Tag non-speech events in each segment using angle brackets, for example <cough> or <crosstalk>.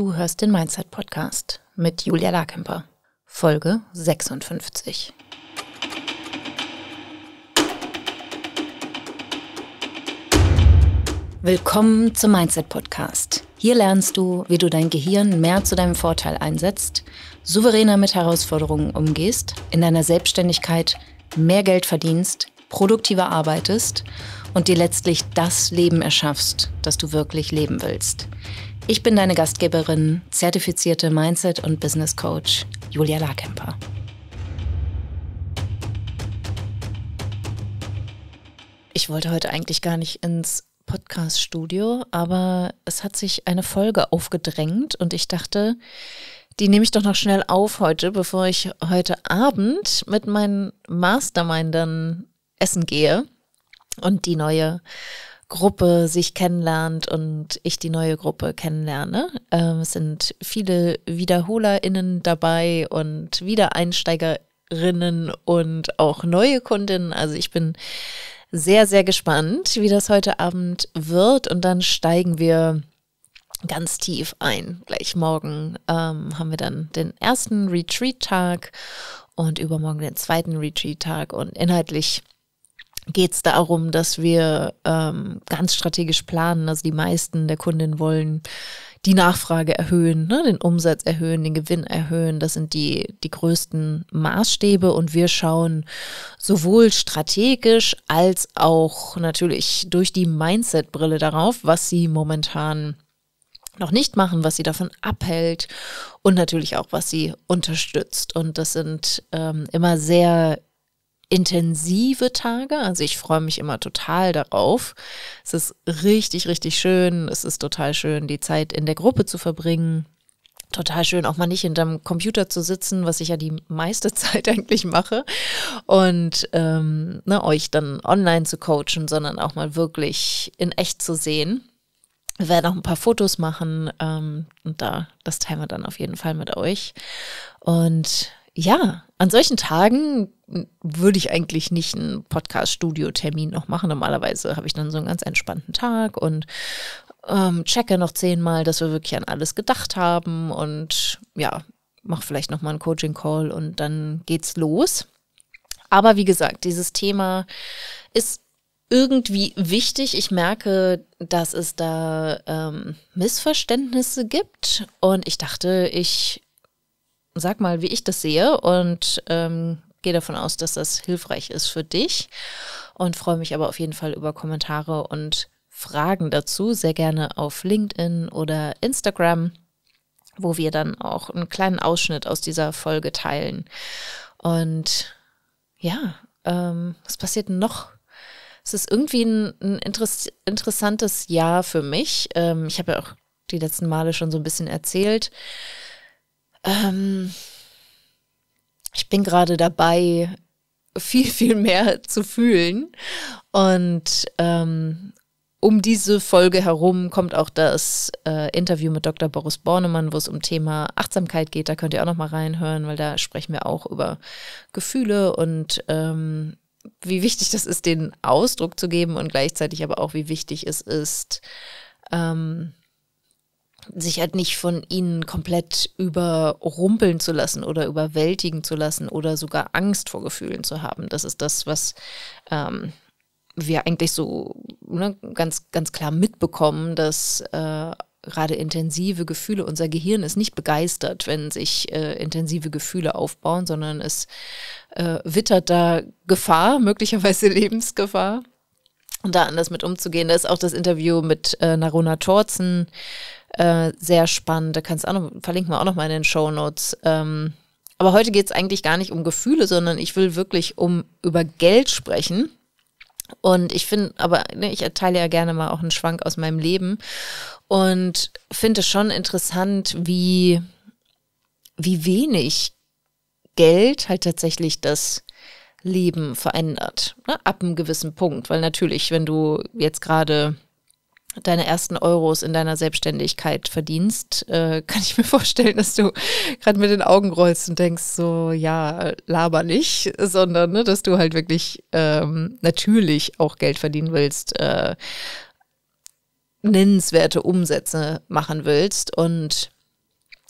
Du hörst den Mindset Podcast mit Julia Larkemper, Folge 56. Willkommen zum Mindset Podcast. Hier lernst du, wie du dein Gehirn mehr zu deinem Vorteil einsetzt, souveräner mit Herausforderungen umgehst, in deiner Selbstständigkeit mehr Geld verdienst, produktiver arbeitest und dir letztlich das Leben erschaffst, das du wirklich leben willst. Ich bin deine Gastgeberin, zertifizierte Mindset- und Business Coach Julia Larkemper. Ich wollte heute eigentlich gar nicht ins Podcast-Studio, aber es hat sich eine Folge aufgedrängt und ich dachte, die nehme ich doch noch schnell auf heute, bevor ich heute Abend mit meinen Mastermindern essen gehe und die neue Gruppe sich kennenlernt und ich die neue Gruppe kennenlerne. Ähm, es sind viele WiederholerInnen dabei und Wiedereinsteigerinnen und auch neue Kundinnen. Also ich bin sehr, sehr gespannt, wie das heute Abend wird. Und dann steigen wir ganz tief ein. Gleich morgen ähm, haben wir dann den ersten Retreat-Tag und übermorgen den zweiten Retreat-Tag. Und inhaltlich geht es darum, dass wir ähm, ganz strategisch planen. Also die meisten der Kundinnen wollen die Nachfrage erhöhen, ne, den Umsatz erhöhen, den Gewinn erhöhen. Das sind die, die größten Maßstäbe und wir schauen sowohl strategisch als auch natürlich durch die Mindset-Brille darauf, was sie momentan noch nicht machen, was sie davon abhält und natürlich auch, was sie unterstützt. Und das sind ähm, immer sehr intensive Tage. Also ich freue mich immer total darauf. Es ist richtig, richtig schön. Es ist total schön, die Zeit in der Gruppe zu verbringen. Total schön, auch mal nicht hinterm Computer zu sitzen, was ich ja die meiste <laughs> Zeit eigentlich mache. Und ähm, ne, euch dann online zu coachen, sondern auch mal wirklich in echt zu sehen. Wir werden auch ein paar Fotos machen ähm, und da, das teilen wir dann auf jeden Fall mit euch. Und ja, an solchen Tagen würde ich eigentlich nicht einen Podcast-Studio-Termin noch machen. Normalerweise habe ich dann so einen ganz entspannten Tag und ähm, checke noch zehnmal, dass wir wirklich an alles gedacht haben und ja, mache vielleicht nochmal einen Coaching-Call und dann geht's los. Aber wie gesagt, dieses Thema ist irgendwie wichtig. Ich merke, dass es da ähm, Missverständnisse gibt und ich dachte, ich sag mal, wie ich das sehe und ähm, gehe davon aus, dass das hilfreich ist für dich und freue mich aber auf jeden Fall über Kommentare und Fragen dazu. Sehr gerne auf LinkedIn oder Instagram, wo wir dann auch einen kleinen Ausschnitt aus dieser Folge teilen. Und ja, ähm, was passiert noch? Es ist irgendwie ein, ein Interess interessantes Jahr für mich. Ähm, ich habe ja auch die letzten Male schon so ein bisschen erzählt. Ähm, ich bin gerade dabei, viel, viel mehr zu fühlen. Und ähm, um diese Folge herum kommt auch das äh, Interview mit Dr. Boris Bornemann, wo es um Thema Achtsamkeit geht. Da könnt ihr auch noch mal reinhören, weil da sprechen wir auch über Gefühle und ähm, wie wichtig das ist, den Ausdruck zu geben und gleichzeitig aber auch, wie wichtig es ist, ähm, sich halt nicht von ihnen komplett überrumpeln zu lassen oder überwältigen zu lassen oder sogar Angst vor Gefühlen zu haben. Das ist das, was ähm, wir eigentlich so ne, ganz, ganz klar mitbekommen, dass äh, gerade intensive Gefühle, unser Gehirn ist nicht begeistert, wenn sich äh, intensive Gefühle aufbauen, sondern es äh, wittert da Gefahr, möglicherweise <laughs> Lebensgefahr. Und da anders mit umzugehen, da ist auch das Interview mit äh, Narona Torzen äh, sehr spannend. Da kannst du auch noch, verlinken wir auch noch mal in den Show Notes. Ähm, aber heute geht es eigentlich gar nicht um Gefühle, sondern ich will wirklich um über Geld sprechen. Und ich finde, aber ne, ich erteile ja gerne mal auch einen Schwank aus meinem Leben und finde es schon interessant, wie, wie wenig Geld halt tatsächlich das Leben verändert. Ne? Ab einem gewissen Punkt. Weil natürlich, wenn du jetzt gerade deine ersten Euros in deiner Selbstständigkeit verdienst, äh, <laughs> kann ich mir vorstellen, dass du gerade mit den Augen rollst und denkst so, ja, laber nicht, sondern ne, dass du halt wirklich ähm, natürlich auch Geld verdienen willst, äh, nennenswerte Umsätze machen willst und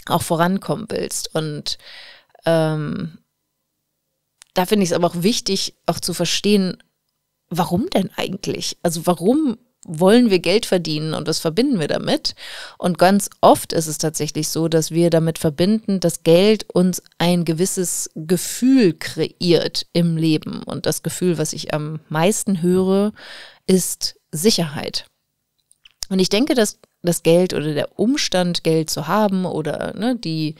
auch vorankommen willst. Und ähm, da finde ich es aber auch wichtig, auch zu verstehen, warum denn eigentlich? Also warum wollen wir Geld verdienen und was verbinden wir damit. Und ganz oft ist es tatsächlich so, dass wir damit verbinden, dass Geld uns ein gewisses Gefühl kreiert im Leben. Und das Gefühl, was ich am meisten höre, ist Sicherheit. Und ich denke, dass das Geld oder der Umstand, Geld zu haben oder ne, die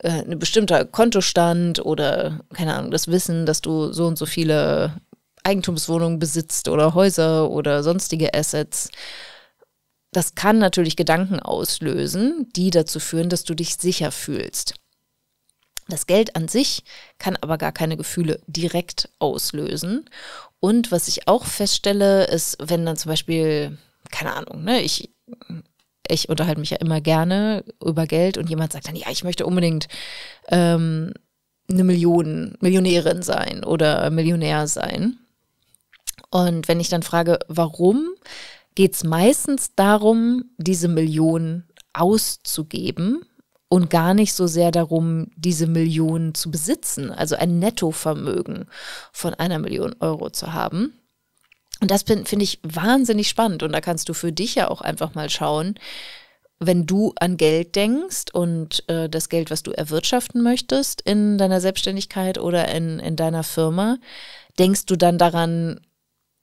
äh, ein bestimmter Kontostand oder keine Ahnung, das Wissen, dass du so und so viele Eigentumswohnungen besitzt oder Häuser oder sonstige Assets. Das kann natürlich Gedanken auslösen, die dazu führen, dass du dich sicher fühlst. Das Geld an sich kann aber gar keine Gefühle direkt auslösen. Und was ich auch feststelle, ist, wenn dann zum Beispiel, keine Ahnung, ne, ich, ich unterhalte mich ja immer gerne über Geld und jemand sagt dann, ja, ich möchte unbedingt ähm, eine Million, Millionärin sein oder Millionär sein. Und wenn ich dann frage, warum, geht es meistens darum, diese Millionen auszugeben und gar nicht so sehr darum, diese Millionen zu besitzen, also ein Nettovermögen von einer Million Euro zu haben. Und das finde ich wahnsinnig spannend. Und da kannst du für dich ja auch einfach mal schauen, wenn du an Geld denkst und äh, das Geld, was du erwirtschaften möchtest in deiner Selbstständigkeit oder in, in deiner Firma, denkst du dann daran,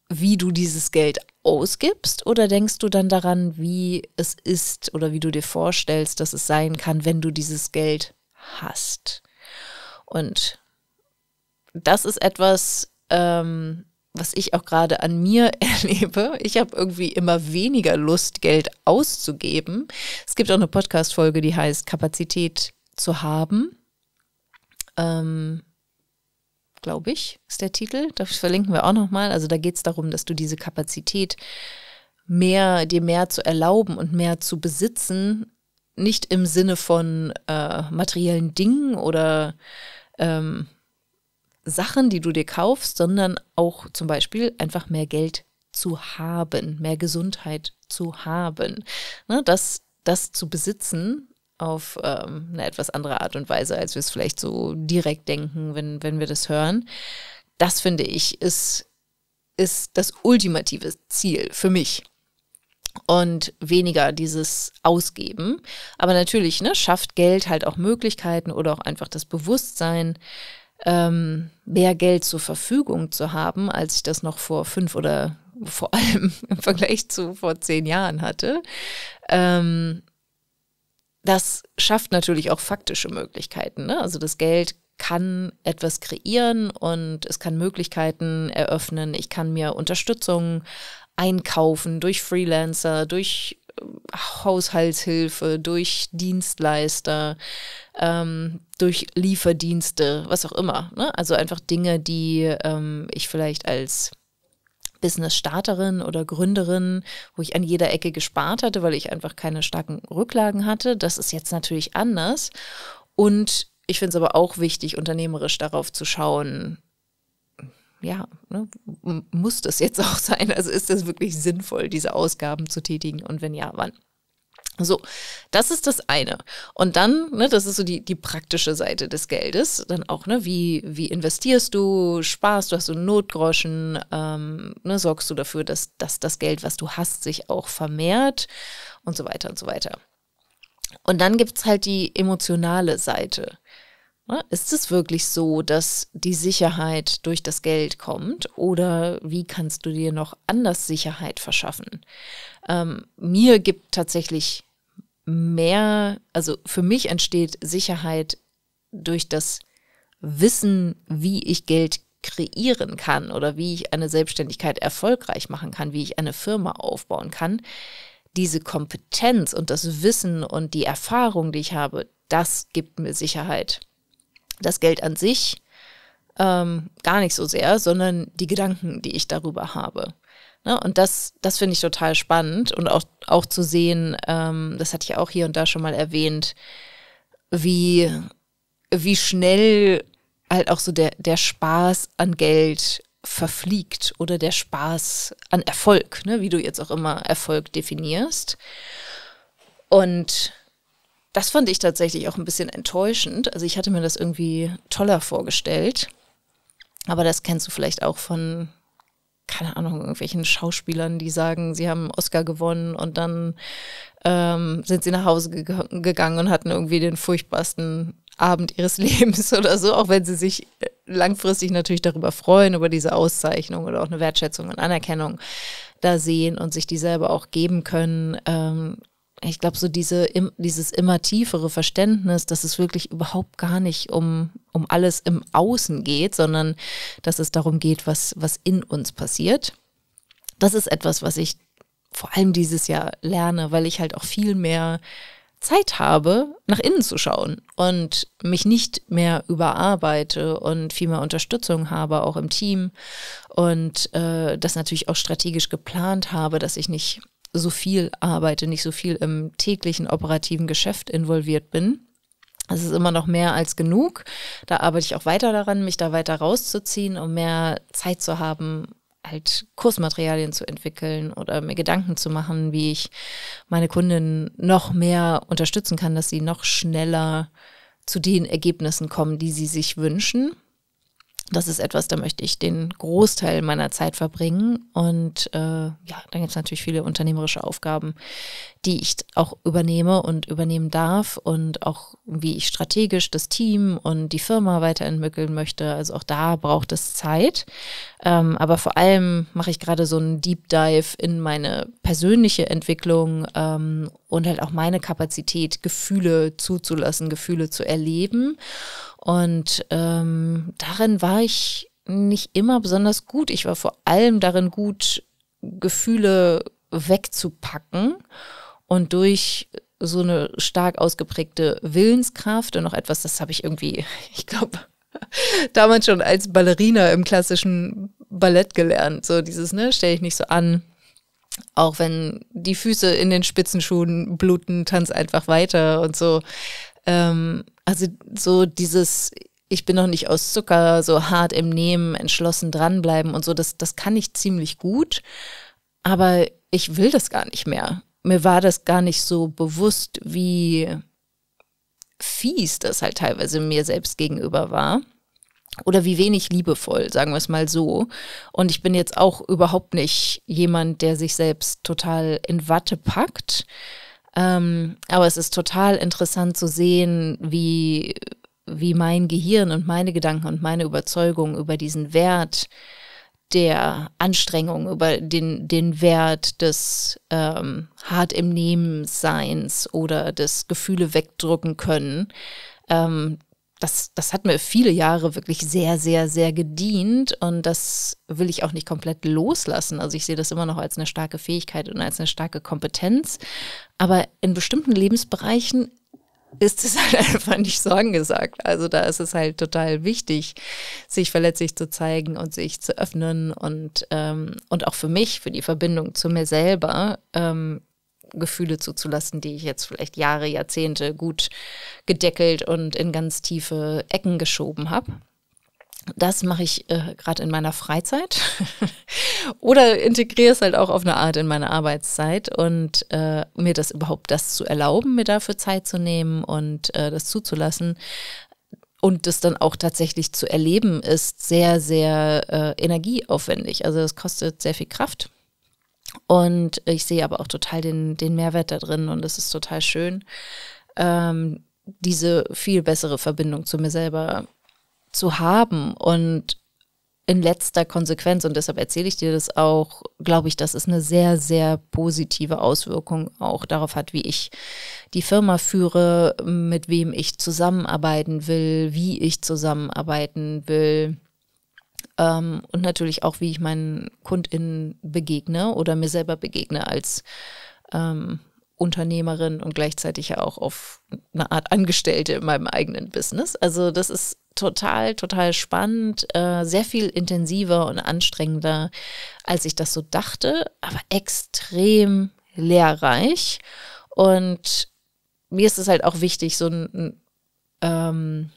wie du dieses Geld ausgibst oder denkst du dann daran, wie es ist oder wie du dir vorstellst, dass es sein kann, wenn du dieses Geld hast? Und das ist etwas, ähm, was ich auch gerade an mir <laughs> erlebe. Ich habe irgendwie immer weniger Lust, Geld auszugeben. Es gibt auch eine Podcast-Folge, die heißt Kapazität zu haben. Ähm, glaube ich, ist der Titel. Das verlinken wir auch nochmal. Also da geht es darum, dass du diese Kapazität mehr, dir mehr zu erlauben und mehr zu besitzen, nicht im Sinne von äh, materiellen Dingen oder ähm, Sachen, die du dir kaufst, sondern auch zum Beispiel einfach mehr Geld zu haben, mehr Gesundheit zu haben. Ne, das, das zu besitzen auf ähm, eine etwas andere Art und Weise, als wir es vielleicht so direkt denken, wenn, wenn wir das hören. Das finde ich ist, ist das ultimative Ziel für mich und weniger dieses Ausgeben. Aber natürlich ne, schafft Geld halt auch Möglichkeiten oder auch einfach das Bewusstsein, ähm, mehr Geld zur Verfügung zu haben, als ich das noch vor fünf oder vor <laughs> allem im Vergleich zu vor zehn Jahren hatte. Ähm, das schafft natürlich auch faktische Möglichkeiten. Ne? Also das Geld kann etwas kreieren und es kann Möglichkeiten eröffnen. Ich kann mir Unterstützung einkaufen durch Freelancer, durch äh, Haushaltshilfe, durch Dienstleister, ähm, durch Lieferdienste, was auch immer. Ne? Also einfach Dinge, die ähm, ich vielleicht als Business-Starterin oder Gründerin, wo ich an jeder Ecke gespart hatte, weil ich einfach keine starken Rücklagen hatte. Das ist jetzt natürlich anders. Und ich finde es aber auch wichtig, unternehmerisch darauf zu schauen, ja, ne, muss das jetzt auch sein? Also ist das wirklich sinnvoll, diese Ausgaben zu tätigen? Und wenn ja, wann? So, das ist das eine. Und dann, ne, das ist so die, die praktische Seite des Geldes. Dann auch, ne, wie, wie investierst du, sparst du, hast du Notgroschen, ähm, ne, sorgst du dafür, dass, dass das Geld, was du hast, sich auch vermehrt und so weiter und so weiter. Und dann gibt es halt die emotionale Seite. Ne, ist es wirklich so, dass die Sicherheit durch das Geld kommt oder wie kannst du dir noch anders Sicherheit verschaffen? Ähm, mir gibt tatsächlich mehr, also für mich entsteht Sicherheit durch das Wissen, wie ich Geld kreieren kann oder wie ich eine Selbstständigkeit erfolgreich machen kann, wie ich eine Firma aufbauen kann. Diese Kompetenz und das Wissen und die Erfahrung, die ich habe, das gibt mir Sicherheit. Das Geld an sich ähm, gar nicht so sehr, sondern die Gedanken, die ich darüber habe. Ne? Und das, das finde ich total spannend und auch, auch zu sehen, ähm, das hatte ich auch hier und da schon mal erwähnt, wie, wie schnell halt auch so der, der Spaß an Geld verfliegt oder der Spaß an Erfolg, ne? wie du jetzt auch immer Erfolg definierst. Und das fand ich tatsächlich auch ein bisschen enttäuschend. Also ich hatte mir das irgendwie toller vorgestellt. Aber das kennst du vielleicht auch von keine Ahnung, irgendwelchen Schauspielern, die sagen, sie haben einen Oscar gewonnen und dann ähm, sind sie nach Hause ge gegangen und hatten irgendwie den furchtbarsten Abend ihres <laughs> Lebens oder so, auch wenn sie sich äh, langfristig natürlich darüber freuen, über diese Auszeichnung oder auch eine Wertschätzung und Anerkennung da sehen und sich die selber auch geben können, ähm, ich glaube, so diese, im, dieses immer tiefere Verständnis, dass es wirklich überhaupt gar nicht um, um alles im Außen geht, sondern dass es darum geht, was, was in uns passiert. Das ist etwas, was ich vor allem dieses Jahr lerne, weil ich halt auch viel mehr Zeit habe, nach innen zu schauen und mich nicht mehr überarbeite und viel mehr Unterstützung habe, auch im Team und äh, das natürlich auch strategisch geplant habe, dass ich nicht so viel arbeite, nicht so viel im täglichen operativen Geschäft involviert bin. Es ist immer noch mehr als genug. Da arbeite ich auch weiter daran, mich da weiter rauszuziehen, um mehr Zeit zu haben, halt Kursmaterialien zu entwickeln oder mir Gedanken zu machen, wie ich meine Kundinnen noch mehr unterstützen kann, dass sie noch schneller zu den Ergebnissen kommen, die sie sich wünschen das ist etwas, da möchte ich den Großteil meiner Zeit verbringen. Und äh, ja, dann gibt es natürlich viele unternehmerische Aufgaben, die ich auch übernehme und übernehmen darf und auch wie ich strategisch das Team und die Firma weiterentwickeln möchte. Also auch da braucht es Zeit. Ähm, aber vor allem mache ich gerade so einen Deep Dive in meine persönliche Entwicklung ähm, und halt auch meine Kapazität, Gefühle zuzulassen, Gefühle zu erleben und ähm, darin war ich nicht immer besonders gut. Ich war vor allem darin gut, Gefühle wegzupacken und durch so eine stark ausgeprägte Willenskraft und noch etwas, das habe ich irgendwie, <laughs> ich glaube, <laughs> damals schon als Ballerina im klassischen Ballett gelernt. So dieses, ne, stelle ich nicht so an. Auch wenn die Füße in den Spitzenschuhen bluten, tanz einfach weiter und so. Ähm, also so dieses, ich bin noch nicht aus Zucker, so hart im Nehmen, entschlossen dranbleiben und so, das, das kann ich ziemlich gut, aber ich will das gar nicht mehr. Mir war das gar nicht so bewusst, wie fies das halt teilweise mir selbst gegenüber war. Oder wie wenig liebevoll, sagen wir es mal so. Und ich bin jetzt auch überhaupt nicht jemand, der sich selbst total in Watte packt. Ähm, aber es ist total interessant zu sehen, wie, wie mein Gehirn und meine Gedanken und meine Überzeugung über diesen Wert der Anstrengung, über den, den Wert des ähm, hart im Nehmen Seins oder des Gefühle wegdrücken können, ähm, das, das hat mir viele Jahre wirklich sehr, sehr, sehr gedient und das will ich auch nicht komplett loslassen. Also ich sehe das immer noch als eine starke Fähigkeit und als eine starke Kompetenz. Aber in bestimmten Lebensbereichen ist es <laughs> halt einfach nicht so angesagt. Also da ist es halt total wichtig, sich verletzlich zu zeigen und sich zu öffnen und, ähm, und auch für mich, für die Verbindung zu mir selber, ähm, Gefühle zuzulassen, die ich jetzt vielleicht Jahre, Jahrzehnte gut gedeckelt und in ganz tiefe Ecken geschoben habe. Das mache ich äh, gerade in meiner Freizeit <laughs> oder integriere es halt auch auf eine Art in meine Arbeitszeit und äh, mir das überhaupt das zu erlauben, mir dafür Zeit zu nehmen und äh, das zuzulassen und das dann auch tatsächlich zu erleben, ist sehr, sehr äh, energieaufwendig. Also es kostet sehr viel Kraft und ich sehe aber auch total den, den Mehrwert da drin und es ist total schön, ähm, diese viel bessere Verbindung zu mir selber zu haben. Und in letzter Konsequenz, und deshalb erzähle ich dir das auch, glaube ich, dass es eine sehr, sehr positive Auswirkung auch darauf hat, wie ich die Firma führe, mit wem ich zusammenarbeiten will, wie ich zusammenarbeiten will ähm, und natürlich auch, wie ich meinen KundInnen begegne oder mir selber begegne als ähm, Unternehmerin und gleichzeitig ja auch auf eine Art Angestellte in meinem eigenen Business. Also das ist total, total spannend, äh, sehr viel intensiver und anstrengender, als ich das so dachte, aber extrem lehrreich. Und mir ist es halt auch wichtig, so ein, ähm,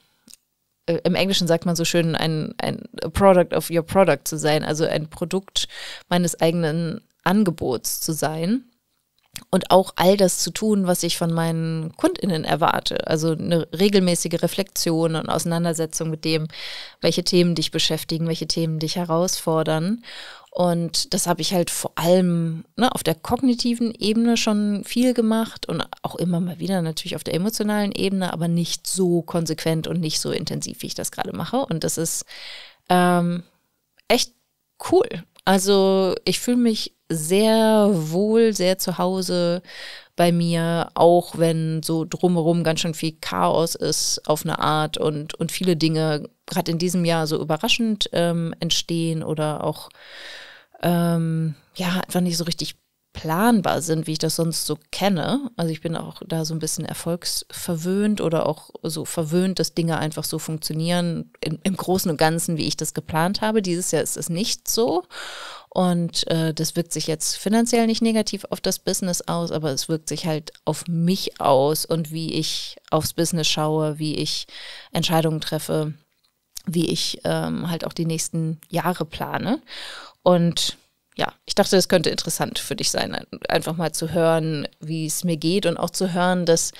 äh, im Englischen sagt man so schön, ein, ein Product of your product zu sein, also ein Produkt meines eigenen Angebots zu sein und auch all das zu tun, was ich von meinen Kundinnen erwarte. Also eine regelmäßige Reflexion und Auseinandersetzung mit dem, welche Themen dich beschäftigen, welche Themen dich herausfordern und das habe ich halt vor allem ne, auf der kognitiven Ebene schon viel gemacht und auch immer mal wieder natürlich auf der emotionalen Ebene, aber nicht so konsequent und nicht so intensiv, wie ich das gerade mache. Und das ist ähm, echt cool. Also ich fühle mich sehr wohl, sehr zu Hause bei mir, auch wenn so drumherum ganz schön viel Chaos ist auf eine Art und, und viele Dinge gerade in diesem Jahr so überraschend ähm, entstehen oder auch ähm, ja einfach nicht so richtig planbar sind, wie ich das sonst so kenne. Also ich bin auch da so ein bisschen erfolgsverwöhnt oder auch so verwöhnt, dass Dinge einfach so funktionieren im, im Großen und Ganzen, wie ich das geplant habe. Dieses Jahr ist es nicht so. Und äh, das wirkt sich jetzt finanziell nicht negativ auf das Business aus, aber es wirkt sich halt auf mich aus und wie ich aufs Business schaue, wie ich Entscheidungen treffe, wie ich ähm, halt auch die nächsten Jahre plane. Und ja, ich dachte, das könnte interessant für dich sein, einfach mal zu hören, wie es mir geht und auch zu hören, dass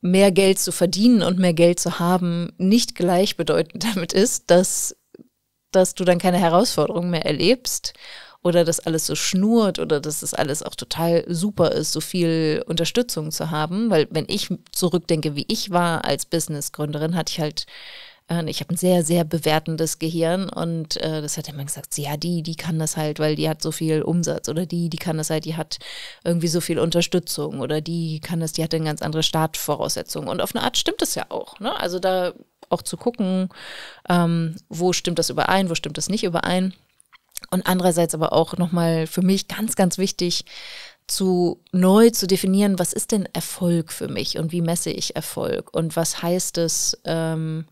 mehr Geld zu verdienen und mehr Geld zu haben nicht gleichbedeutend <laughs> damit ist, dass, dass du dann keine Herausforderungen mehr erlebst oder dass alles so schnurrt oder dass das alles auch total super ist, so viel Unterstützung zu haben. Weil wenn ich zurückdenke, wie ich war als Businessgründerin, hatte ich halt ich habe ein sehr, sehr bewertendes Gehirn und äh, das hat immer gesagt, ja, die, die kann das halt, weil die hat so viel Umsatz oder die, die kann das halt, die hat irgendwie so viel Unterstützung oder die kann das, die hat eine ganz andere Startvoraussetzung. Und auf eine Art stimmt das ja auch. Ne? Also da auch zu gucken, ähm, wo stimmt das überein, wo stimmt das nicht überein. Und andererseits aber auch nochmal für mich ganz, ganz wichtig, zu neu zu definieren, was ist denn Erfolg für mich und wie messe ich Erfolg und was heißt es, ähm,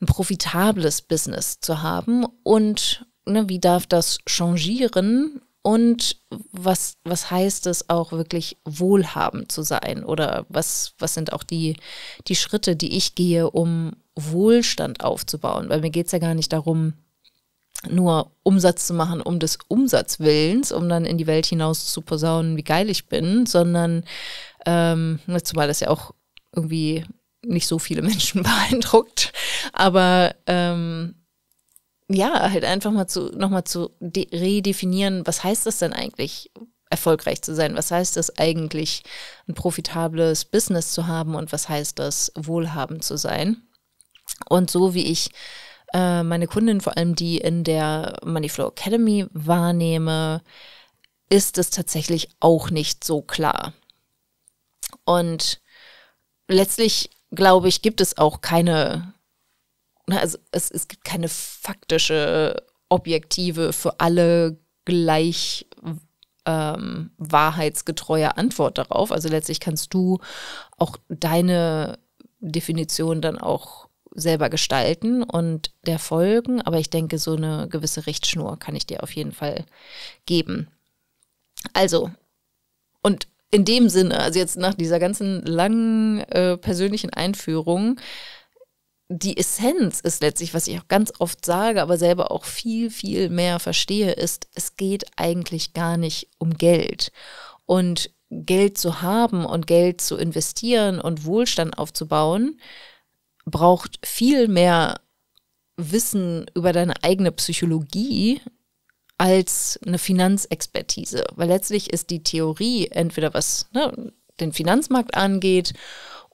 ein profitables Business zu haben und ne, wie darf das changieren und was, was heißt es auch wirklich wohlhabend zu sein oder was, was sind auch die, die Schritte, die ich gehe, um Wohlstand aufzubauen, weil mir geht es ja gar nicht darum, nur Umsatz zu machen um des Umsatzwillens, um dann in die Welt hinaus zu posaunen, wie geil ich bin, sondern ähm, ne, zumal das ja auch irgendwie nicht so viele <laughs> Menschen beeindruckt. Aber ähm, ja, halt einfach mal zu, nochmal zu redefinieren, was heißt das denn eigentlich, erfolgreich zu sein? Was heißt das eigentlich, ein profitables Business zu haben und was heißt das, wohlhabend zu sein? Und so wie ich äh, meine Kundin, vor allem die in der Moneyflow Academy wahrnehme, ist es tatsächlich auch nicht so klar. Und letztlich glaube ich, gibt es auch keine, ne, also es, es gibt keine faktische objektive, für alle gleich ähm, wahrheitsgetreue Antwort darauf. Also letztlich kannst du auch deine Definition dann auch selber gestalten und der folgen. Aber ich denke, so eine gewisse Richtschnur kann ich dir auf jeden Fall geben. Also, und in dem Sinne, also jetzt nach dieser ganzen langen äh, persönlichen Einführung, die Essenz ist letztlich, was ich auch ganz oft sage, aber selber auch viel, viel mehr verstehe, ist, es geht eigentlich gar nicht um Geld. Und Geld zu haben und Geld zu investieren und Wohlstand aufzubauen, braucht viel mehr Wissen über deine eigene Psychologie, als eine Finanzexpertise. Weil letztlich ist die Theorie entweder was ne, den Finanzmarkt angeht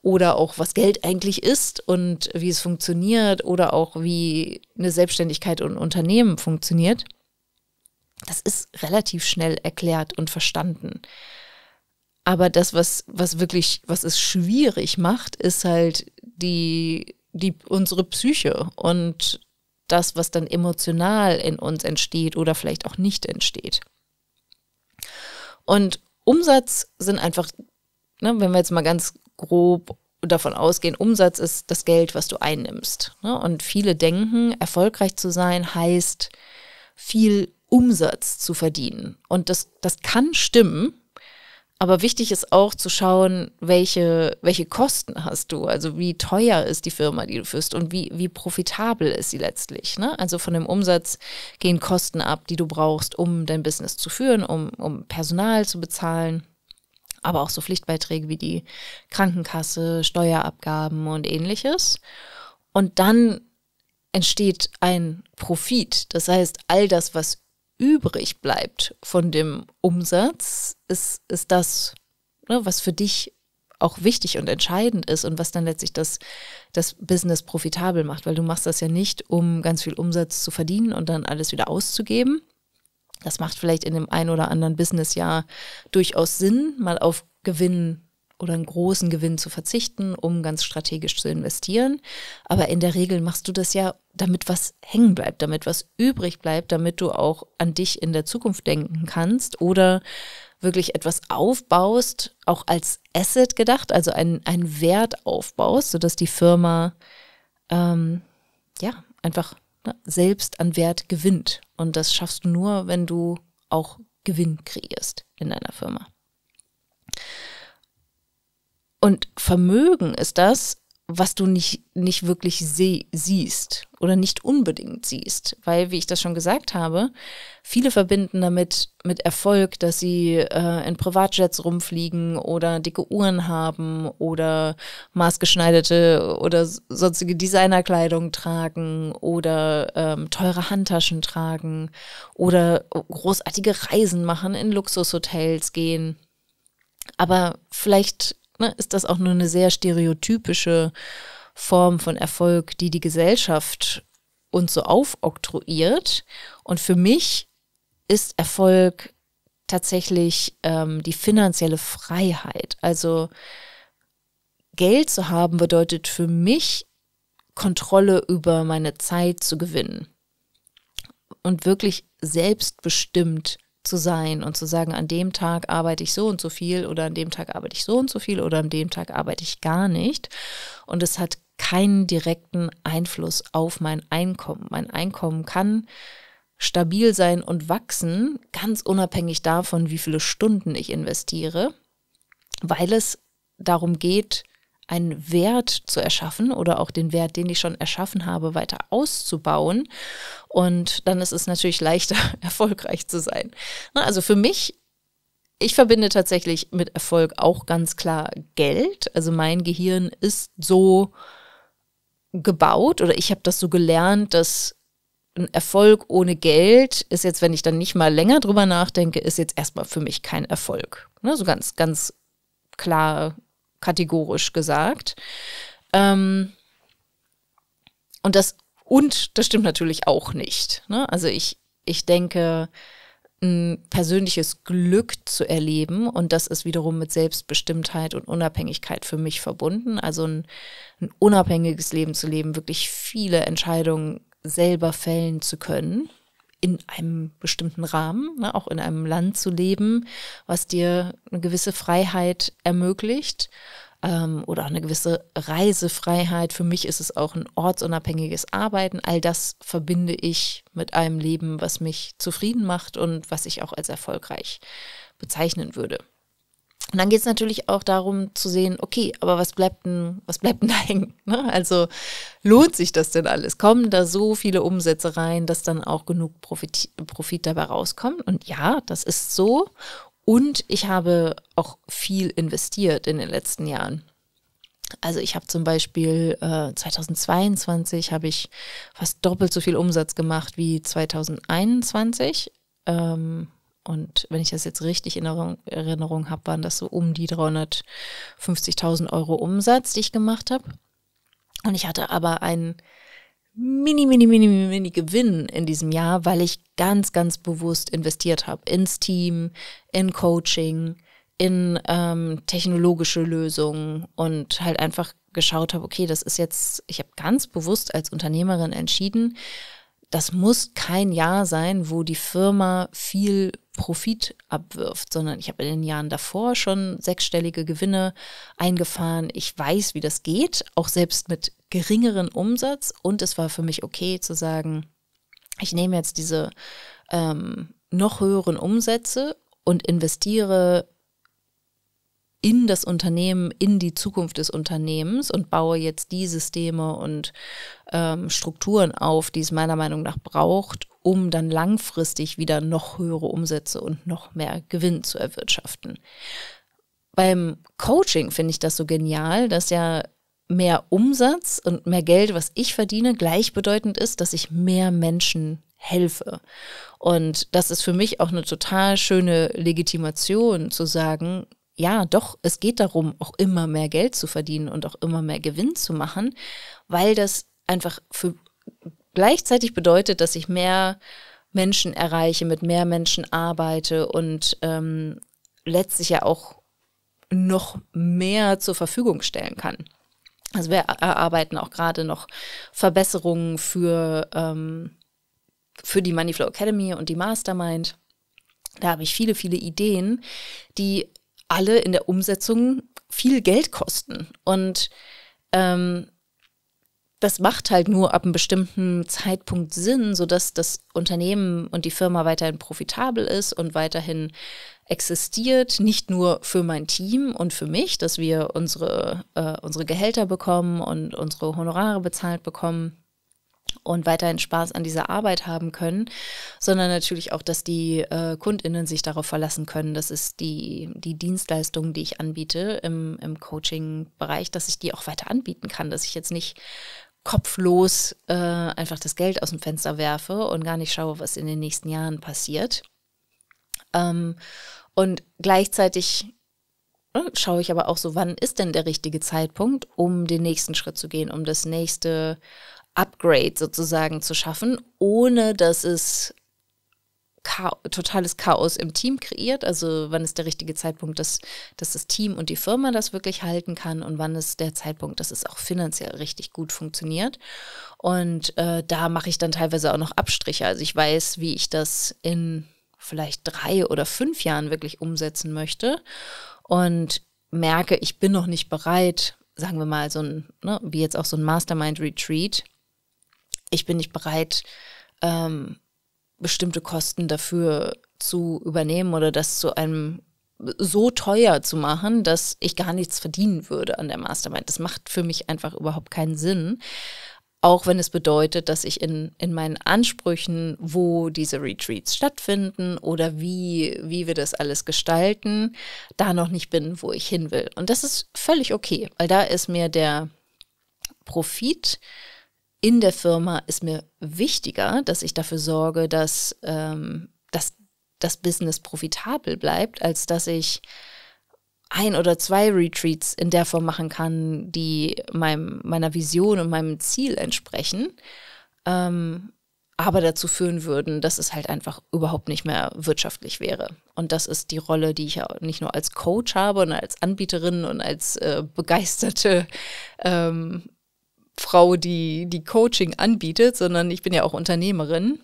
oder auch was Geld eigentlich ist und wie es funktioniert oder auch wie eine Selbstständigkeit und ein Unternehmen funktioniert. Das ist relativ schnell erklärt und verstanden. Aber das, was, was wirklich, was es schwierig macht, ist halt die, die, unsere Psyche und das, was dann emotional in uns entsteht oder vielleicht auch nicht entsteht. Und Umsatz sind einfach, ne, wenn wir jetzt mal ganz grob davon ausgehen, Umsatz ist das Geld, was du einnimmst. Ne? Und viele denken, erfolgreich zu sein heißt, viel Umsatz zu verdienen. Und das, das kann stimmen, aber wichtig ist auch zu schauen, welche, welche Kosten hast du, also wie teuer ist die Firma, die du führst und wie, wie profitabel ist sie letztlich. Ne? Also von dem Umsatz gehen Kosten ab, die du brauchst, um dein Business zu führen, um, um Personal zu bezahlen aber auch so Pflichtbeiträge wie die Krankenkasse, Steuerabgaben und ähnliches. Und dann entsteht ein Profit. Das heißt, all das, was übrig bleibt von dem Umsatz, ist, ist das, ne, was für dich auch wichtig und entscheidend ist und was dann letztlich das, das Business profitabel macht, weil du machst das ja nicht, um ganz viel Umsatz zu verdienen und dann alles wieder auszugeben. Das macht vielleicht in dem ein oder anderen Businessjahr durchaus Sinn, mal auf Gewinn oder einen großen Gewinn zu verzichten, um ganz strategisch zu investieren. Aber in der Regel machst du das ja, damit was hängen bleibt, damit was übrig bleibt, damit du auch an dich in der Zukunft denken kannst oder wirklich etwas aufbaust, auch als Asset gedacht, also einen, Wert aufbaust, sodass die Firma ähm, ja einfach ne, selbst an Wert gewinnt. Und das schaffst du nur, wenn du auch Gewinn kreierst in deiner Firma. Und Vermögen ist das, was du nicht, nicht wirklich sie siehst oder nicht unbedingt siehst. Weil, wie ich das schon gesagt habe, viele verbinden damit mit Erfolg, dass sie äh, in Privatjets rumfliegen oder dicke Uhren haben oder maßgeschneiderte oder sonstige Designerkleidung tragen oder ähm, teure Handtaschen tragen oder großartige Reisen machen, in Luxushotels gehen. Aber vielleicht ne, ist das auch nur eine sehr stereotypische Form von Erfolg, die die Gesellschaft uns so aufoktroyiert. Und für mich ist Erfolg tatsächlich ähm, die finanzielle Freiheit. Also Geld zu haben bedeutet für mich Kontrolle über meine Zeit zu gewinnen und wirklich selbstbestimmt zu sein und zu sagen, an dem Tag arbeite ich so und so viel oder an dem Tag arbeite ich so und so viel oder an dem Tag arbeite ich gar nicht. Und es hat keinen direkten Einfluss auf mein Einkommen. Mein Einkommen kann stabil sein und wachsen, ganz unabhängig davon, wie viele Stunden ich investiere, weil es darum geht, einen Wert zu erschaffen oder auch den Wert, den ich schon erschaffen habe, weiter auszubauen. Und dann ist es natürlich leichter, <laughs> erfolgreich zu sein. Also für mich ich verbinde tatsächlich mit Erfolg auch ganz klar Geld. Also mein Gehirn ist so gebaut oder ich habe das so gelernt, dass ein Erfolg ohne Geld ist jetzt, wenn ich dann nicht mal länger drüber nachdenke, ist jetzt erstmal für mich kein Erfolg. Ne, so ganz, ganz klar kategorisch gesagt. Ähm, und das, und das stimmt natürlich auch nicht. Ne? Also ich, ich denke, ein persönliches Glück zu erleben und das ist wiederum mit Selbstbestimmtheit und Unabhängigkeit für mich verbunden. Also ein, ein unabhängiges Leben zu leben, wirklich viele Entscheidungen selber fällen zu können in einem bestimmten Rahmen, ne, auch in einem Land zu leben, was dir eine gewisse Freiheit ermöglicht ähm, oder eine gewisse Reisefreiheit. Für mich ist es auch ein ortsunabhängiges Arbeiten. All das verbinde ich mit einem Leben, was mich zufrieden macht und was ich auch als erfolgreich bezeichnen würde. Und dann geht es natürlich auch darum zu sehen, okay, aber was bleibt denn, was bleibt denn <laughs> da hängen? Ne? Also lohnt sich das denn alles? Kommen da so viele Umsätze rein, dass dann auch genug Profit, Profit dabei rauskommt? Und ja, das ist so. Und ich habe auch viel investiert in den letzten Jahren. Also ich habe zum Beispiel äh, 2022 habe ich fast doppelt so viel Umsatz gemacht wie 2021. Ähm, und wenn ich das jetzt richtig in Erinnerung, Erinnerung habe, waren das so um die 350.000 Euro Umsatz, die ich gemacht habe. Und ich hatte aber einen mini, mini, mini, mini Gewinn in diesem Jahr, weil ich ganz, ganz bewusst investiert habe ins Team, in Coaching, in ähm, technologische Lösungen und halt einfach geschaut habe, okay, das ist jetzt, ich habe ganz bewusst als Unternehmerin entschieden, das muss kein Jahr sein, wo die Firma viel Profit abwirft, sondern ich habe in den Jahren davor schon sechsstellige Gewinne eingefahren. Ich weiß, wie das geht, auch selbst mit geringeren Umsatz. Und es war für mich okay zu sagen, ich nehme jetzt diese ähm, noch höheren Umsätze und investiere in das Unternehmen, in die Zukunft des Unternehmens und baue jetzt die Systeme und ähm, Strukturen auf, die es meiner Meinung nach braucht, um dann langfristig wieder noch höhere Umsätze und noch mehr Gewinn zu erwirtschaften. Beim Coaching finde ich das so genial, dass ja mehr Umsatz und mehr Geld, was ich verdiene, gleichbedeutend ist, dass ich mehr Menschen helfe. Und das ist für mich auch eine total schöne Legitimation zu sagen, ja, doch, es geht darum, auch immer mehr Geld zu verdienen und auch immer mehr Gewinn zu machen, weil das einfach für gleichzeitig bedeutet, dass ich mehr Menschen erreiche, mit mehr Menschen arbeite und ähm, letztlich ja auch noch mehr zur Verfügung stellen kann. Also wir erarbeiten auch gerade noch Verbesserungen für, ähm, für die Moneyflow Academy und die Mastermind. Da habe ich viele, viele Ideen, die alle in der Umsetzung viel Geld kosten. Und ähm, das macht halt nur ab einem bestimmten Zeitpunkt Sinn, sodass das Unternehmen und die Firma weiterhin profitabel ist und weiterhin existiert, nicht nur für mein Team und für mich, dass wir unsere, äh, unsere Gehälter bekommen und unsere Honorare bezahlt bekommen, und weiterhin Spaß an dieser Arbeit haben können, sondern natürlich auch, dass die äh, Kundinnen sich darauf verlassen können, dass es die, die Dienstleistungen, die ich anbiete im, im Coaching-Bereich, dass ich die auch weiter anbieten kann, dass ich jetzt nicht kopflos äh, einfach das Geld aus dem Fenster werfe und gar nicht schaue, was in den nächsten Jahren passiert. Ähm, und gleichzeitig äh, schaue ich aber auch so, wann ist denn der richtige Zeitpunkt, um den nächsten Schritt zu gehen, um das nächste Upgrade sozusagen zu schaffen, ohne dass es Chaos, totales Chaos im Team kreiert. Also wann ist der richtige Zeitpunkt, dass, dass das Team und die Firma das wirklich halten kann und wann ist der Zeitpunkt, dass es auch finanziell richtig gut funktioniert. Und äh, da mache ich dann teilweise auch noch Abstriche. Also ich weiß, wie ich das in vielleicht drei oder fünf Jahren wirklich umsetzen möchte und merke, ich bin noch nicht bereit, sagen wir mal, so ein, ne, wie jetzt auch so ein Mastermind-Retreat ich bin nicht bereit, ähm, bestimmte Kosten dafür zu übernehmen oder das zu einem so teuer zu machen, dass ich gar nichts verdienen würde an der Mastermind. Das macht für mich einfach überhaupt keinen Sinn. Auch wenn es bedeutet, dass ich in, in meinen Ansprüchen, wo diese Retreats stattfinden oder wie, wie wir das alles gestalten, da noch nicht bin, wo ich hin will. Und das ist völlig okay, weil da ist mir der Profit in der Firma ist mir wichtiger, dass ich dafür sorge, dass, ähm, dass das Business profitabel bleibt, als dass ich ein oder zwei Retreats in der Form machen kann, die meinem, meiner Vision und meinem Ziel entsprechen, ähm, aber dazu führen würden, dass es halt einfach überhaupt nicht mehr wirtschaftlich wäre. Und das ist die Rolle, die ich ja nicht nur als Coach habe und als Anbieterin und als äh, begeisterte ähm, Frau, die, die Coaching anbietet, sondern ich bin ja auch Unternehmerin,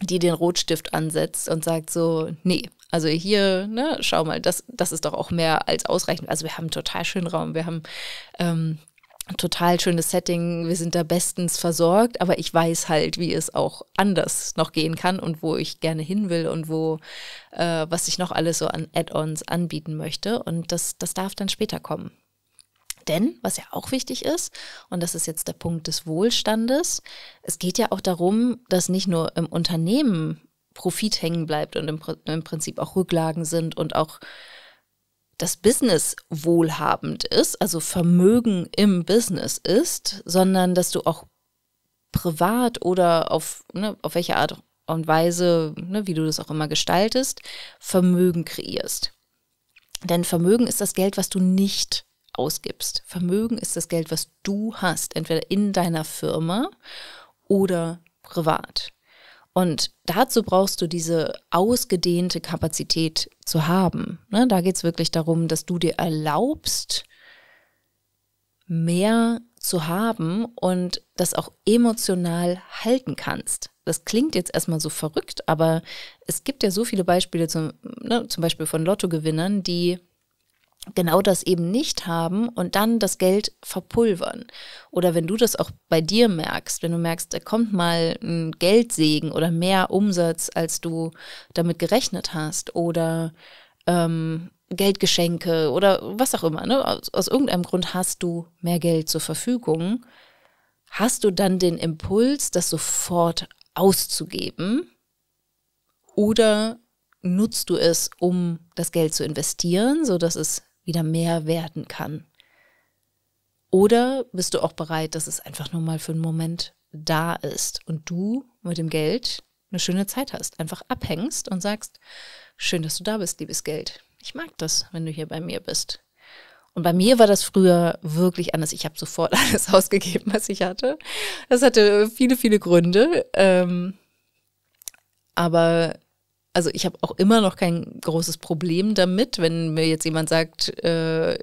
die den Rotstift ansetzt und sagt so, nee, also hier, ne, schau mal, das, das ist doch auch mehr als ausreichend. Also wir haben total schönen Raum, wir haben ähm, total schönes Setting, wir sind da bestens versorgt, aber ich weiß halt, wie es auch anders noch gehen kann und wo ich gerne hin will und wo, äh, was ich noch alles so an Add-ons anbieten möchte. Und das, das darf dann später kommen. Denn, was ja auch wichtig ist, und das ist jetzt der Punkt des Wohlstandes, es geht ja auch darum, dass nicht nur im Unternehmen Profit hängen bleibt und im, im Prinzip auch Rücklagen sind und auch das Business wohlhabend ist, also Vermögen im Business ist, sondern dass du auch privat oder auf, ne, auf welche Art und Weise, ne, wie du das auch immer gestaltest, Vermögen kreierst. Denn Vermögen ist das Geld, was du nicht ausgibst. Vermögen ist das Geld, was du hast, entweder in deiner Firma oder privat. Und dazu brauchst du diese ausgedehnte Kapazität zu haben. Ne, da geht es wirklich darum, dass du dir erlaubst, mehr zu haben und das auch emotional halten kannst. Das klingt jetzt erstmal so verrückt, aber es gibt ja so viele Beispiele, zum, ne, zum Beispiel von Lottogewinnern, die genau das eben nicht haben und dann das Geld verpulvern. Oder wenn du das auch bei dir merkst, wenn du merkst, da kommt mal ein Geldsegen oder mehr Umsatz, als du damit gerechnet hast oder ähm, Geldgeschenke oder was auch immer, ne? aus, aus irgendeinem Grund hast du mehr Geld zur Verfügung, hast du dann den Impuls, das sofort auszugeben oder nutzt du es, um das Geld zu investieren, sodass es wieder mehr werden kann? Oder bist du auch bereit, dass es einfach nur mal für einen Moment da ist und du mit dem Geld eine schöne Zeit hast, einfach abhängst und sagst, schön, dass du da bist, liebes Geld. Ich mag das, wenn du hier bei mir bist. Und bei mir war das früher wirklich anders. Ich habe sofort <laughs> alles ausgegeben, was ich hatte. Das hatte viele, viele Gründe. Ähm, aber also ich habe auch immer noch kein großes Problem damit, wenn mir jetzt jemand sagt, äh,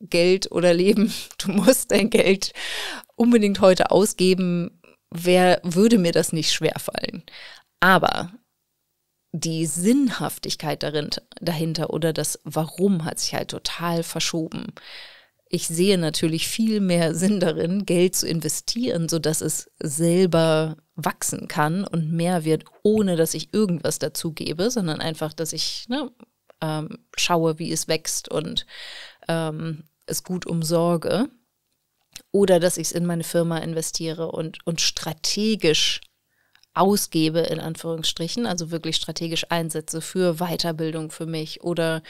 Geld oder Leben, <laughs> du musst dein Geld unbedingt heute ausgeben, wer würde mir das nicht schwerfallen? Aber die Sinnhaftigkeit darin, dahinter oder das Warum hat sich halt total verschoben ich sehe natürlich viel mehr <laughs> Sinn darin, Geld zu investieren, sodass es selber wachsen kann und mehr wird, ohne dass ich irgendwas dazu gebe, sondern einfach, dass ich ne, ähm, schaue, wie es wächst und ähm, es gut umsorge. Oder dass ich es in meine Firma investiere und, und strategisch ausgebe, in Anführungsstrichen, also wirklich strategisch einsetze für Weiterbildung für mich oder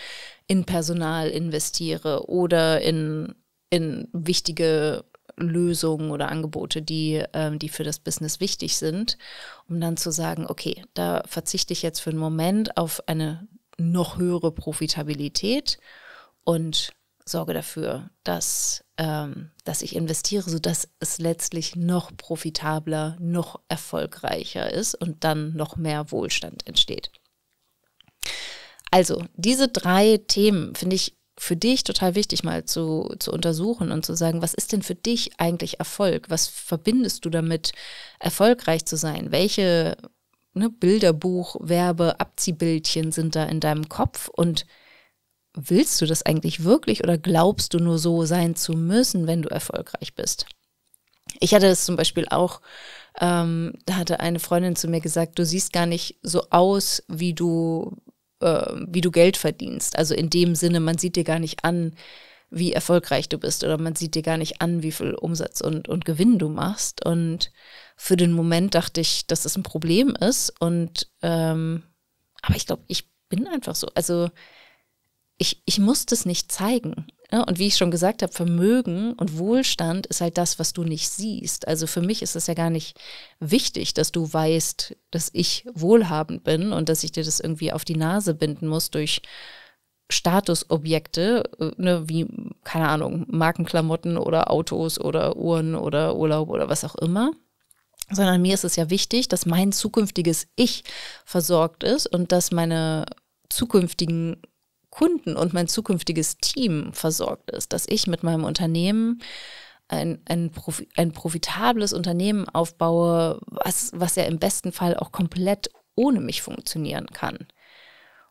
in Personal investiere oder in, in wichtige Lösungen oder Angebote, die, ähm, die für das Business wichtig sind, um dann zu sagen, okay, da verzichte ich jetzt für einen Moment auf eine noch höhere Profitabilität und sorge dafür, dass, ähm, dass ich investiere, sodass es letztlich noch profitabler, noch erfolgreicher ist und dann noch mehr Wohlstand entsteht. Also, diese drei Themen finde ich für dich total wichtig, mal zu, zu untersuchen und zu sagen, was ist denn für dich eigentlich Erfolg? Was verbindest du damit, erfolgreich zu sein? Welche ne, Bilderbuch, Werbe, Abziehbildchen sind da in deinem Kopf und willst du das eigentlich wirklich oder glaubst du nur so sein zu müssen, wenn du erfolgreich bist? Ich hatte es zum Beispiel auch, ähm, da hatte eine Freundin zu mir gesagt, du siehst gar nicht so aus, wie du, äh, wie du Geld verdienst. Also in dem Sinne, man sieht dir gar nicht an, wie erfolgreich du bist oder man sieht dir gar nicht an, wie viel Umsatz und, und Gewinn du machst. Und für den Moment dachte ich, dass das ein Problem ist. Und ähm, aber ich glaube, ich bin einfach so. Also ich, ich muss das nicht zeigen. Und wie ich schon gesagt habe, Vermögen und Wohlstand ist halt das, was du nicht siehst. Also für mich ist es ja gar nicht wichtig, dass du weißt, dass ich wohlhabend bin und dass ich dir das irgendwie auf die Nase binden muss durch Statusobjekte, äh, ne, wie, keine Ahnung, Markenklamotten oder Autos oder Uhren oder Urlaub oder was auch immer. Sondern mir ist es ja wichtig, dass mein zukünftiges Ich versorgt ist und dass meine zukünftigen Kunden und mein zukünftiges Team versorgt ist, dass ich mit meinem Unternehmen ein, ein, Profi, ein profitables Unternehmen aufbaue, was, was ja im besten Fall auch komplett ohne mich funktionieren kann.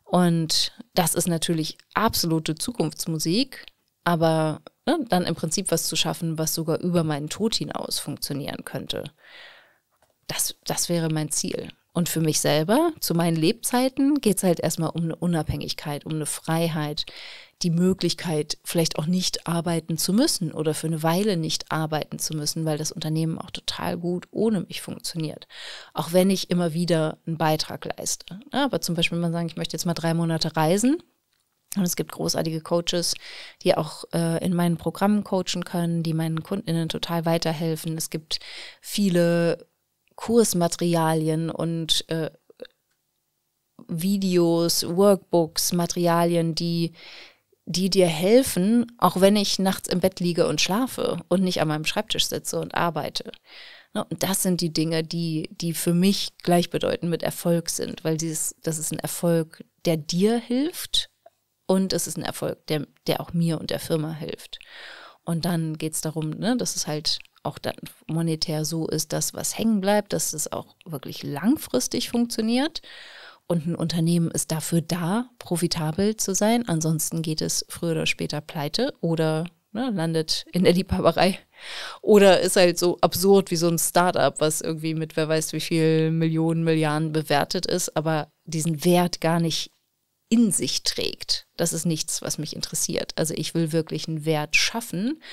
Und das ist natürlich absolute Zukunftsmusik, aber ne, dann im Prinzip was zu schaffen, was sogar über meinen Tod hinaus funktionieren könnte. Das, das wäre mein Ziel. Und für mich selber, zu meinen Lebzeiten, geht es halt erstmal um eine Unabhängigkeit, um eine Freiheit, die Möglichkeit, vielleicht auch nicht arbeiten zu müssen oder für eine Weile nicht arbeiten zu müssen, weil das Unternehmen auch total gut ohne mich funktioniert. Auch wenn ich immer wieder einen Beitrag leiste. aber zum Beispiel, wenn man sagt, ich möchte jetzt mal drei Monate reisen, und es gibt großartige Coaches, die auch äh, in meinen Programmen coachen können, die meinen KundInnen total weiterhelfen. Es gibt viele Kursmaterialien und äh, Videos, Workbooks, Materialien, die, die dir helfen, auch wenn ich nachts im Bett liege und schlafe und nicht an meinem Schreibtisch sitze und arbeite. Ne, und das sind die Dinge, die, die für mich gleichbedeutend mit Erfolg sind, weil dieses, das ist ein Erfolg, der dir hilft und es ist ein Erfolg, der, der auch mir und der Firma hilft. Und dann geht es darum, ne, dass es halt auch dann monetär so ist, dass was hängen bleibt, dass es auch wirklich langfristig funktioniert. Und ein Unternehmen ist dafür da, profitabel zu sein. Ansonsten geht es früher oder später pleite oder ne, landet in der Liebhaberei. Oder ist halt so absurd wie so ein Startup, was irgendwie mit wer weiß wie viel Millionen, Milliarden bewertet ist, aber diesen Wert gar nicht in sich trägt. Das ist nichts, was mich interessiert. Also ich will wirklich einen Wert schaffen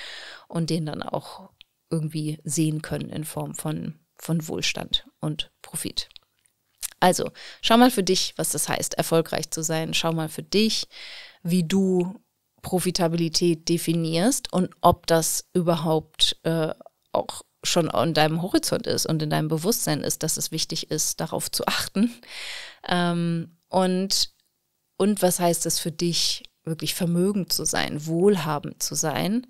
und den dann auch irgendwie sehen können in Form von, von Wohlstand und Profit. Also, schau mal für dich, was das heißt, erfolgreich zu sein. Schau mal für dich, wie du Profitabilität definierst und ob das überhaupt äh, auch schon an deinem Horizont ist und in deinem Bewusstsein ist, dass es wichtig ist, darauf zu achten. Ähm, und, und was heißt es für dich, wirklich vermögend zu sein, wohlhabend zu sein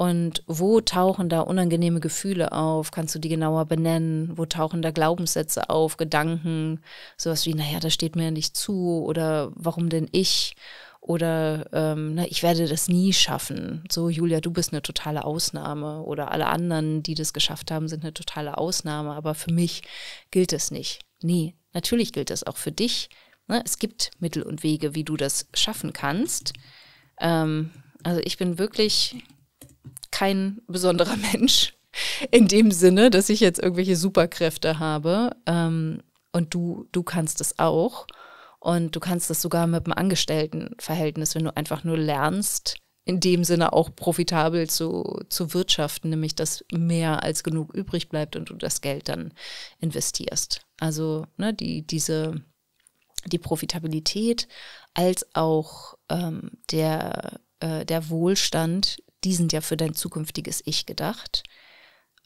und wo tauchen da unangenehme Gefühle auf? Kannst du die genauer benennen? Wo tauchen da Glaubenssätze auf, Gedanken? Sowas wie, naja, das steht mir ja nicht zu oder warum denn ich? Oder ähm, na, ne, ich werde das nie schaffen. So, Julia, du bist eine totale Ausnahme. Oder alle anderen, die das geschafft haben, sind eine totale Ausnahme. Aber für mich gilt es nicht. Nee, natürlich gilt das auch für dich. Ne? Es gibt Mittel und Wege, wie du das schaffen kannst. Ähm, also ich bin wirklich kein besonderer <laughs> Mensch in dem Sinne, dass ich jetzt irgendwelche Superkräfte habe. Ähm, und du, du kannst es auch. Und du kannst das sogar mit einem Angestelltenverhältnis, wenn du einfach nur lernst, in dem Sinne auch profitabel zu, zu wirtschaften, nämlich dass mehr als genug übrig bleibt und du das Geld dann investierst. Also ne, die, diese, die Profitabilität als auch ähm, der, äh, der Wohlstand, die sind ja für dein zukünftiges Ich gedacht.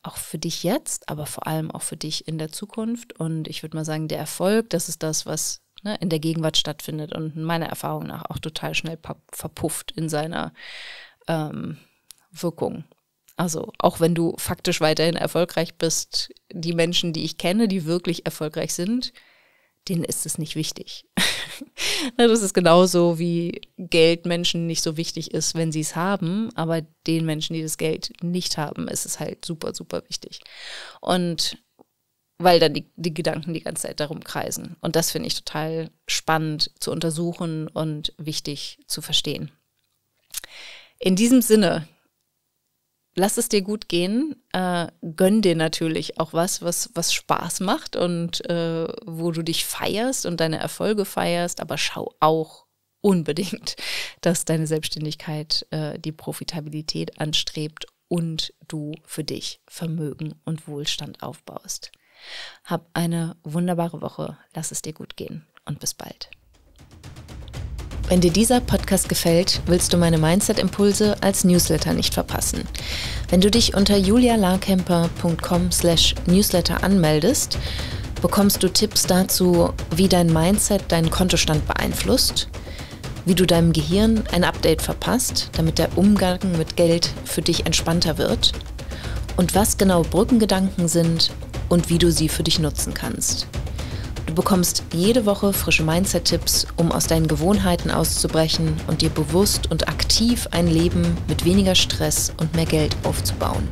Auch für dich jetzt, aber vor allem auch für dich in der Zukunft. Und ich würde mal sagen, der Erfolg, das ist das, was ne, in der Gegenwart stattfindet und meiner Erfahrung nach auch total schnell verpufft in seiner ähm, Wirkung. Also auch wenn du faktisch weiterhin erfolgreich bist, die Menschen, die ich kenne, die wirklich erfolgreich sind, denen ist es nicht wichtig. <laughs> <laughs> Ne, das ist genauso wie Geld Menschen nicht so wichtig ist, wenn sie es haben, aber den Menschen, die das Geld nicht haben, ist es halt super, super wichtig. Und weil dann die, die Gedanken die ganze Zeit darum kreisen. Und das finde ich total spannend zu untersuchen und wichtig zu verstehen. In diesem Sinne lass es dir gut gehen. Äh, gönn dir natürlich auch was, was, was Spaß macht und äh, wo du dich feierst und deine Erfolge feierst, aber schau auch unbedingt, <laughs> dass deine Selbstständigkeit äh, die Profitabilität anstrebt und du für dich Vermögen und Wohlstand aufbaust. Hab eine wunderbare Woche, lass es dir gut gehen und bis bald. Wenn dir dieser Podcast gefällt, willst du meine Mindset-Impulse als Newsletter nicht verpassen. Wenn du dich unter julialarkemper.com slash newsletter anmeldest, bekommst du Tipps dazu, wie dein Mindset deinen Kontostand beeinflusst, wie du deinem Gehirn ein Update verpasst, damit der Umgang mit Geld für dich entspannter wird und was genau Brückengedanken sind und wie du sie für dich nutzen kannst. Du bekommst jede Woche frische Mindset-Tipps, um aus deinen Gewohnheiten auszubrechen und dir bewusst und aktiv ein Leben mit weniger Stress und mehr Geld aufzubauen.